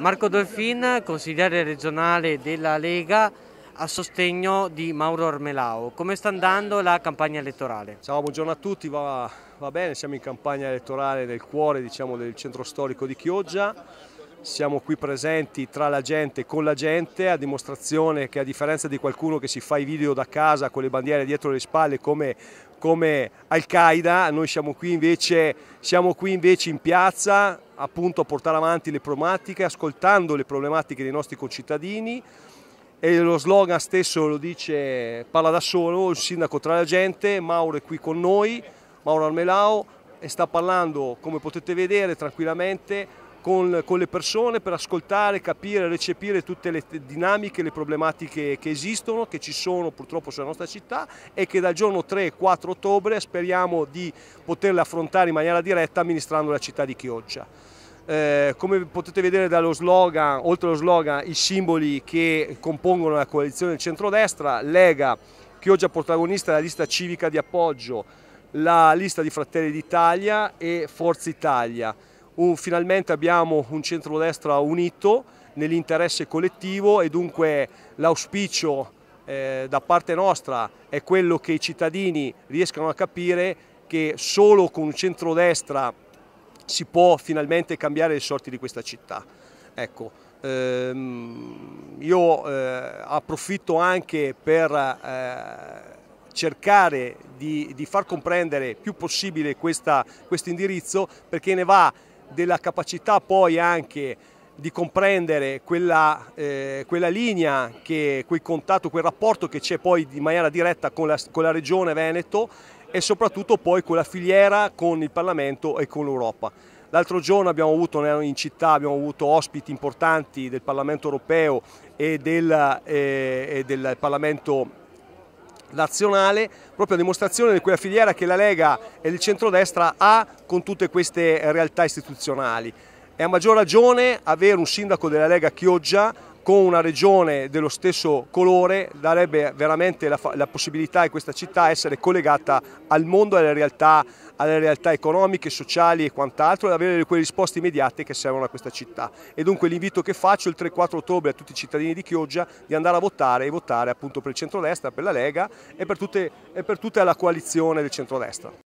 Marco Dolfin, consigliere regionale della Lega a sostegno di Mauro Ormelao. Come sta andando la campagna elettorale? Ciao, buongiorno a tutti, va, va bene, siamo in campagna elettorale nel cuore diciamo, del centro storico di Chioggia, siamo qui presenti tra la gente con la gente a dimostrazione che a differenza di qualcuno che si fa i video da casa con le bandiere dietro le spalle come, come Al Qaeda, noi siamo qui invece, siamo qui invece in piazza appunto a portare avanti le problematiche, ascoltando le problematiche dei nostri concittadini e lo slogan stesso lo dice, parla da solo, il sindaco tra la gente, Mauro è qui con noi, Mauro Armelao e sta parlando come potete vedere tranquillamente con, con le persone per ascoltare, capire, recepire tutte le dinamiche, le problematiche che esistono, che ci sono purtroppo sulla nostra città e che dal giorno 3-4 ottobre speriamo di poterle affrontare in maniera diretta amministrando la città di Chioggia. Eh, come potete vedere dallo slogan, oltre allo slogan, i simboli che compongono la coalizione centrodestra, Lega, che oggi Chioggia protagonista della lista civica di appoggio, la lista di Fratelli d'Italia e Forza Italia. Un, finalmente abbiamo un centrodestra unito nell'interesse collettivo e dunque l'auspicio eh, da parte nostra è quello che i cittadini riescano a capire che solo con un centrodestra si può finalmente cambiare le sorti di questa città. Ecco, ehm, io eh, approfitto anche per eh, cercare di, di, far comprendere più possibile questo quest indirizzo perché ne va della capacità poi anche di comprendere quella, eh, quella linea, che, quel contatto, quel rapporto che c'è poi in maniera diretta con la, con la regione Veneto e soprattutto poi quella filiera con il Parlamento e con l'Europa. L'altro giorno abbiamo avuto in città abbiamo avuto ospiti importanti del Parlamento europeo e del, eh, e del Parlamento nazionale, proprio a dimostrazione di quella filiera che la Lega e il centrodestra ha con tutte queste realtà istituzionali. E a maggior ragione avere un sindaco della Lega Chioggia con una regione dello stesso colore darebbe veramente la, la possibilità a questa città di essere collegata al mondo alle realtà, alle realtà economiche, sociali e quant'altro e avere quelle risposte immediate che servono a questa città. E dunque l'invito che faccio il 3-4 ottobre a tutti i cittadini di Chioggia di andare a votare e votare appunto per il centrodestra, per la Lega e per, tutte, e per tutta la coalizione del centrodestra.